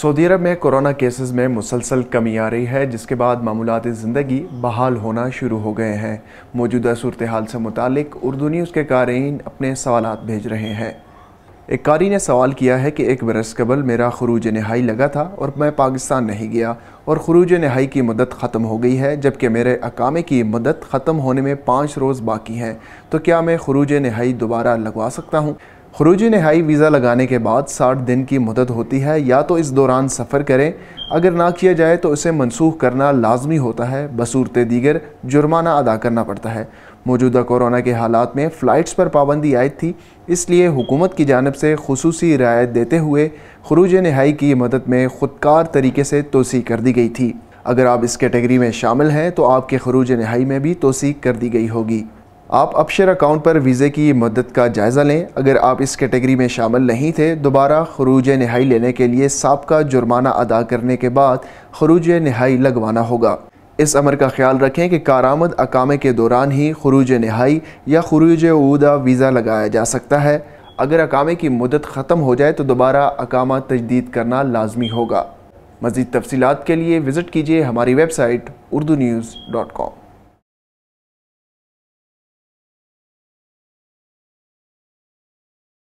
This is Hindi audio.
सऊदी अरब में कोरोना केसेस में मुसलसल कमी आ रही है जिसके बाद मामूलत ज़िंदगी बहाल होना शुरू हो गए हैं मौजूदा सूरत हाल से मुतक उर्दू न्यूज़ के कारीन अपने सवाल भेज रहे हैं एक कारी ने सवाल किया है कि एक बरस कबल मेरा खरूज नहाई लगा था और मैं पाकिस्तान नहीं गया और खरूज नहाई की मदद ख़त्म हो गई है जबकि मेरे अकामे की मदद ख़त्म होने में पाँच रोज़ बाकी हैं तो क्या मैं खरूज नहाई दोबारा लगवा सकता हूँ खरूज नहाई वीज़ा लगाने के बाद साठ दिन की मदद होती है या तो इस दौरान सफ़र करें अगर ना किया जाए तो इसे मनसूख करना लाजमी होता है बसूरत दीगर जुर्माना अदा करना पड़ता है मौजूदा कोरोना के हालात में फ़्लाइट्स पर पाबंदी आयद थी इसलिए हुकूमत की जानब से खसूस रियायत देते हुए खरूज नहाई की मदद में खुदकार तरीके से तोसी कर दी गई थी अगर आप इस कैटेगरी में शामिल हैं तो आपके खरूज नहाई में भी तोसी कर दी गई होगी आप अपशर अकाउंट पर वीज़े की मदद का जायज़ा लें अगर आप इस कैटेगरी में शामिल नहीं थे दोबारा खरूज नहाई लेने के लिए सबका जुर्माना अदा करने के बाद खरूज नहाई लगवाना होगा इस अमर का ख्याल रखें कि कारामद अकामे के दौरान ही खरूज नहाई या खरूज उदा वीज़ा लगाया जा सकता है अगर अकामे की मदद ख़त्म हो जाए तो दोबारा अकामा तजदीद करना लाजमी होगा मज़ीद तफसीत के लिए विज़िट कीजिए हमारी website Urdu news dot com